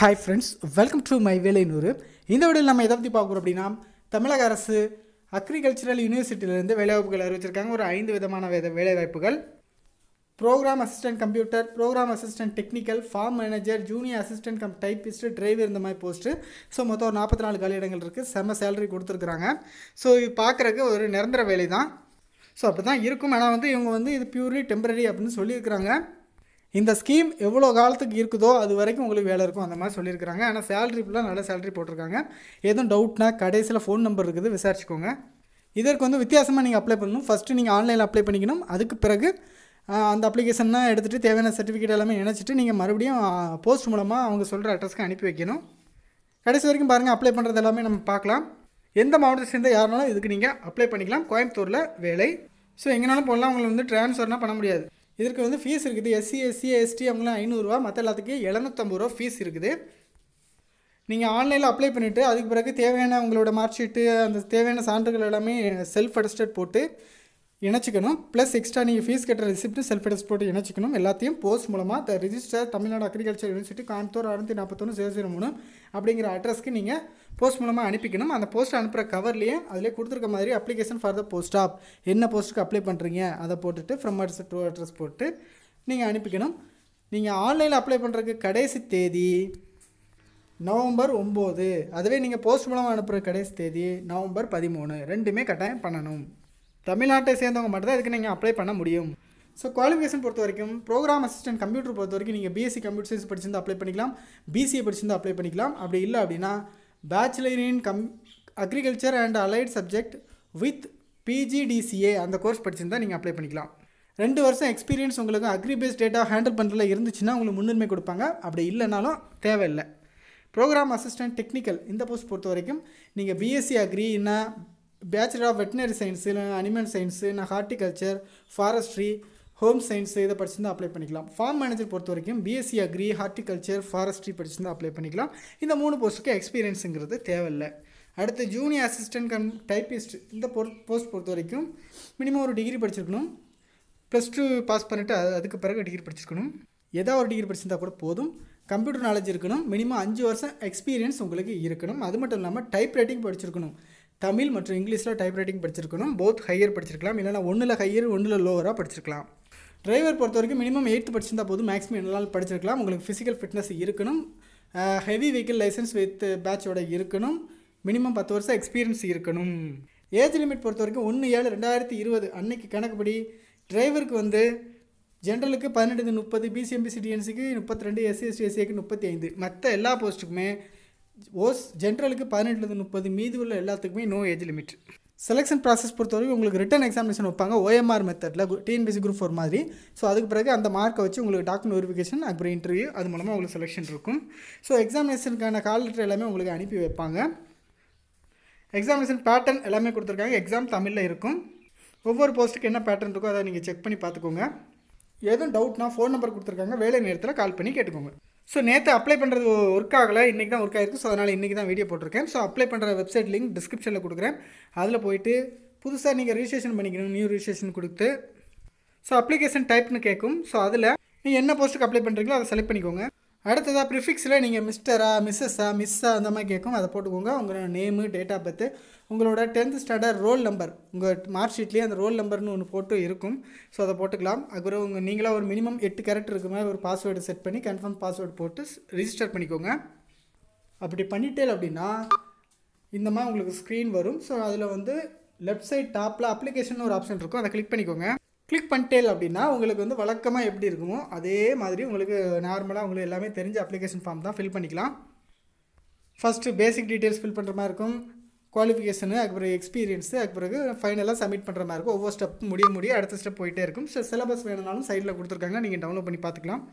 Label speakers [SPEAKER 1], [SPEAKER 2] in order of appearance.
[SPEAKER 1] hi friends welcome to my வேலை நூறு இந்த வீடியோவில் நம்ம எதை பற்றி பார்க்குறோம் அப்படின்னா தமிழக அரசு அக்ரிகல்ச்சரல் யூனிவர்சிட்டியிலேருந்து வேலைவாய்ப்புகள் அறிவிச்சிருக்காங்க ஒரு ஐந்து விதமான வேத வேலைவாய்ப்புகள் program assistant computer program assistant technical farm manager junior assistant cum typist driver இந்த மாதிரி போஸ்ட்டு ஸோ மொத்தம் ஒரு நாற்பத்தி நாலு காலியிடங்கள் இருக்குது செம்ம சேலரி கொடுத்துருக்குறாங்க ஸோ இது பார்க்குறக்கு ஒரு நிரந்தர வேலை தான் ஸோ அப்படி தான் இருக்கும் ஆனால் வந்து இவங்க வந்து இது பியூர்லி டெம்பரரி அப்படின்னு சொல்லியிருக்கிறாங்க இந்த ஸ்கீம் எவ்வளோ காலத்துக்கு இருக்குதோ அது வரைக்கும் உங்களுக்கு வேலை இருக்கும் அந்த மாதிரி சொல்லியிருக்கிறாங்க ஆனால் சேலரி ஃபுல்லாக நல்ல சேலரி போட்டிருக்காங்க எதுவும் டவுட்னா கடைசியில் ஃபோன் நம்பர் இருக்குது விசாரிச்சுக்கோங்க இதற்கு வந்து வித்தியாசமாக நீங்கள் அப்ளை பண்ணணும் ஃபஸ்ட்டு நீங்கள் ஆன்லைனில் அப்ளை பண்ணிக்கணும் அதுக்கு பிறகு அந்த அப்ளிகேஷன்லாம் எடுத்துகிட்டு தேவையான சர்டிஃபிகேட் எல்லாமே இணைச்சிட்டு நீங்கள் மறுபடியும் போஸ்ட் மூலமாக அவங்க சொல்கிற அட்ரஸ்க்கு அனுப்பி வைக்கணும் கடைசி வரைக்கும் பாருங்கள் அப்ளை பண்ணுறது எல்லாமே நம்ம பார்க்கலாம் எந்த மாவட்டத்தை சேர்ந்த யாருனாலும் இதுக்கு நீங்கள் அப்ளை பண்ணிக்கலாம் கோயம்புத்தூரில் வேலை ஸோ எங்கேனாலும் போடலாம் உங்களை வந்து ட்ரான்ஸ்ஃபர்னால் பண்ண முடியாது இதற்கு வந்து ஃபீஸ் இருக்குது எஸ்சி எஸ்சி எஸ்டி அவங்களாம் ஐநூறுரூவா மற்ற எல்லாத்துக்கும் எழுநூற்றம்பது ரூபா ஃபீஸ் இருக்குது நீங்கள் ஆன்லைனில் அப்ளை பண்ணிவிட்டு அதுக்கு பிறகு தேவையான உங்களோட மார்க் ஷீட்டு அந்த தேவையான சான்றுகள் எல்லாமே செல்ஃப் அட்டஸ்டட் போட்டு இணைச்சிக்கணும் ப்ளஸ் எக்ஸ்ட்ரா நீங்கள் ஃபீஸ் கட்டுற ரிசிப்ட் செல்ஃப் அட்ரஸ் போட்டு இணைச்சிக்கணும் எல்லாத்தையும் போஸ்ட் மூலமாக the registrar Tamil Nadu agriculture university Coimbatore அறுநூத்தி நாற்பத்தொன்று ஜீரோ ஜீரோ மூணு அப்படிங்கிற அட்ரஸ்க்கு நீங்கள் போஸ்ட் மூலமாக அனுப்பிக்கணும் அந்த போஸ்ட் அனுப்புகிற கவர்லேயே அதிலே கொடுத்துருக்க மாதிரி application for the post of என்ன போஸ்ட்டுக்கு அப்ளை பண்ணுறீங்க அதை போட்டுட்டு ஃப்ரம் அட்ரஸ் டூ அட்ரஸ் போட்டு நீங்கள் அனுப்பிக்கணும் நீங்கள் ஆன்லைனில் அப்ளை பண்ணுறதுக்கு கடைசி தேதி நவம்பர் ஒம்பது அதுவே நீங்கள் போஸ்ட் மூலமாக அனுப்புகிற கடைசி தேதி நவம்பர் பதிமூணு ரெண்டுமே கட்டாயம் பண்ணணும் தமிழ்நாட்டை சேர்ந்தவங்க மட்டும் தான் இதுக்கு நீங்கள் அப்ளை பண்ண முடியும் ஸோ குவாலிஃபிகேஷன் பொறுத்த வரைக்கும் ப்ரோக்ராம் அசிஸ்டன்ட் கம்ப்யூட்டர் பொறுத்த வரைக்கும் நீங்கள் பிஎஸ்சி கம்ப்யூட்டர் சயின்ஸ் படிச்சிருந்து அப்ளை பண்ணிக்கலாம் பிசிஏ படிச்சிருந்து அப்ளை பண்ணிக்கலாம் அப்படி இல்லை அப்படின்னா பேச்சுலர் இன் கம் agriculture and allied subject with PGDCA அந்த கோர்ஸ் படிச்சிருந்தால் நீங்கள் அப்ளை பண்ணிக்கலாம் ரெண்டு வருஷம் எக்ஸ்பீரியன்ஸ் உங்களுக்கு அக்ரி பேஸ்ட் டேட்டா ஹேண்டில் பண்ணுறதுல இருந்துச்சுன்னா உங்களுக்கு முன்னுரிமை கொடுப்பாங்க அப்படி இல்லைனாலும் தேவையில்லை ப்ரோக்ராம் அசிஸ்டன்ட் டெக்னிக்கல் இந்த போஸ்ட் பொறுத்த வரைக்கும் நீங்கள் பிஎஸ்சி அக்ரி என்ன பேச்சுலர் ஆஃப் வெட்டினரி சயின்ஸு இல்லை அனிமல் சயின்ஸு இல்லை ஹார்டிகல்ச்சர் ஃபாரஸ்ட்ரி ஹோம் சயின்ஸ் இதை படிச்சிருந்தா அப்ளை பண்ணிக்கலாம் ஃபார்ம் மேனேஜர் பொறுத்த வரைக்கும் பிஎஸ்சி அக்ரி ஹார்டிகல்ச்சர் ஃபாரஸ்ட்ரி படிச்சிருந்தா அப்ளை பண்ணிக்கலாம் இந்த மூணு போஸ்ட்டுக்கு எக்ஸ்பீரியன்ஸுங்கிறது தேவையில்லை அடுத்து ஜூனியர் அசிஸ்டன்ட் கம் டைப்பிஸ்ட் இந்த போஸ்ட் பொறுத்த வரைக்கும் மினிமம் ஒரு டிகிரி படிச்சிருக்கணும் ப்ளஸ் டூ பாஸ் பண்ணிவிட்டு அது அதுக்கு பிறகு டிகிரி படிச்சிருக்கணும் ஏதாவது ஒரு டிகிரி படிச்சிருந்தா கூட போதும் கம்ப்யூட்டர் நாலேஜ் இருக்கணும் மினிமம் அஞ்சு வருஷம் எக்ஸ்பீரியன்ஸ் உங்களுக்கு இருக்கணும் அது மட்டும் இல்லாமல் டைப் ரைட்டிங் படிச்சிருக்கணும் தமிழ் மற்றும் இங்கிலீஷில் டைப் ரைட்டிங் படிச்சிருக்கணும் போத் ஹையர் படிச்சிருக்கலாம் இல்லைனா ஒன்றில் ஹையர் ஒன்றில் லோவராக படிச்சிருக்கலாம் டிரைவர் பொறுத்த வரைக்கும் மினிமம் எயித்து படிச்சிருந்தால் போதும் மேக்ஸிமம் என்னால் படிச்சிருக்கலாம் உங்களுக்கு ஃபிசிக்கல் ஃபிட்னஸ் இருக்கணும் ஹெவி வெஹிக்கிள் லைசன்ஸ் வித் பேட்சோட இருக்கணும் மினிமம் பத்து வருஷம் எக்ஸ்பீரியன்ஸ் இருக்கணும் ஏஜ் லிமிட் பொறுத்த வரைக்கும் ஒன்று ஏழு ரெண்டாயிரத்தி இருபது அன்னைக்கு கணக்குப்படி டிரைவருக்கு வந்து ஜென்ரலுக்கு பதினெட்டு முப்பது பிசிஎம்பிசி டிஎன்சிக்கு முப்பத்தி ரெண்டு எஸ்சி எஸ்டி எஸ்சிக்கு முப்பத்தி ஐந்து மற்ற எல்லா போஸ்ட்டுக்குமே ஓஸ் ஜென்ரலுக்கு பதினெட்டுலேருந்து முப்பது மீதி உள்ள எல்லாத்துக்குமே no age limit selection process பொறுத்தவரைக்கும் உங்களுக்கு ரிட்டன் எக்ஸாமினேஷன் வைப்பாங்க ஓஎம்ஆர் மெத்தடில் டிஎன்பிசி குரூப் ஃபோர் மாதிரி ஸோ அதுக்கு பிறகு அந்த மார்க்கை வச்சு உங்களுக்கு டாக்குமெண்ட் வெரிஃபிகேஷன் அப்புறம் இன்டர்வியூ அது மூலமாக உங்களுக்கு செலெக்ஷன் இருக்கும் ஸோ எக்ஸாமினேஷனுக்கான கால் லெட்டர் எல்லாமே உங்களுக்கு அனுப்பி வைப்பாங்க எக்ஸாமினேஷன் பேட்டர்ன் எல்லாமே கொடுத்துருக்காங்க எக்ஸாம் தமிழில் இருக்கும் ஒவ்வொரு போஸ்ட்டுக்கு என்ன பேட்டர்ன் இருக்கோ அதை நீங்கள் செக் பண்ணி பார்த்துக்கோங்க எதுவும் டவுட்னா ஃபோன் நம்பர் கொடுத்துருக்காங்க வேலை நேரத்தில் கால் பண்ணி கேட்டுக்கோங்க ஸோ நேற்று அப்ளை பண்ணுறது ஒர்க் ஆகலை இன்றைக்கி தான் ஒர்க் ஆகிருக்கு ஸோ அதனால் இன்றைக்கி தான் வீடியோ போட்டிருக்கேன் ஸோ அப்ளை பண்ணுற வெப்சைட் லிங்க் டிஸ்கிரிப்ஷனில் கொடுக்குறேன் அதில் போயிட்டு புதுசாக நீங்கள் ரிஜிஸ்ட்ரேஷன் பண்ணிக்கணும் நியூ ரிஜிஸ்ட்ரேஷன் கொடுத்து ஸோ அப்ளிகேஷன் டைப்னு கேட்கும் ஸோ அதில் நீங்கள் என்ன போஸ்ட்டுக்கு அப்ளை பண்ணுறீங்களோ அதை செலக்ட் பண்ணிக்கோங்க அடுத்ததாக ப்ரிஃபிக்ஸில் நீங்கள் மிஸ்டரா மிஸ்ஸஸ்ஸா மிஸ்ஸா அந்த மாதிரி கேட்கும் அதை போட்டுக்கோங்க உங்களோட நேமு டேட் ஆஃப் பர்த்து உங்களோட டென்த் ஸ்டாண்டர்ட் ரோல் நம்பர் உங்கள் மார்க் ஷீட்லேயே அந்த ரோல் நம்பர்னு ஒன்று போட்டு இருக்கும் ஸோ அதை போட்டுக்கலாம் அப்புறம் உங்கள் நீங்களாக ஒரு மினிமம் எட்டு கேரக்டர் இருக்கிற மாதிரி ஒரு பாஸ்வேர்டு செட் பண்ணி கன்ஃபார்ம் பாஸ்வேர்டு போட்டு ரிஜிஸ்டர் பண்ணிக்கோங்க அப்படி பண்ணிட்டேல் அப்படின்னா இந்த மாதிரி உங்களுக்கு ஸ்க்ரீன் வரும் ஸோ அதில் வந்து லெஃப்ட் சைட் டாப்பில் அப்ளிகேஷன் ஒரு ஆப்ஷன் இருக்கும் அதை கிளிக் பண்ணிக்கோங்க கிளிக் பண்ணிட்டேல் அப்படின்னா உங்களுக்கு வந்து வழக்கமாக எப்படி இருக்குமோ அதே மாதிரி உங்களுக்கு நார்மலாக உங்களுக்கு எல்லாமே தெரிஞ்ச அப்ளிகேஷன் ஃபார்ம் தான் ஃபில் பண்ணிக்கலாம் ஃபஸ்ட்டு பேசிக் டீட்டெயில்ஸ் ஃபில் பண்ணுற மாதிரி இருக்கும் குவாலிஃபிகேஷனு அதுக்கு பிறகு எக்ஸ்பீரியன்ஸு அதுக்கு பிறகு ஃபைனலாக சப்மிட் பண்ணுற மாதிரி இருக்கும் ஒவ்வொரு ஸ்டெப் முடிய முடிய அடுத்த ஸ்டெப் போயிட்டே இருக்கும் ஸோ சிலபஸ் வேணுனாலும் சைடில் கொடுத்துருக்காங்க நீங்கள் டவுன்லோட் பண்ணி பார்த்துக்கலாம்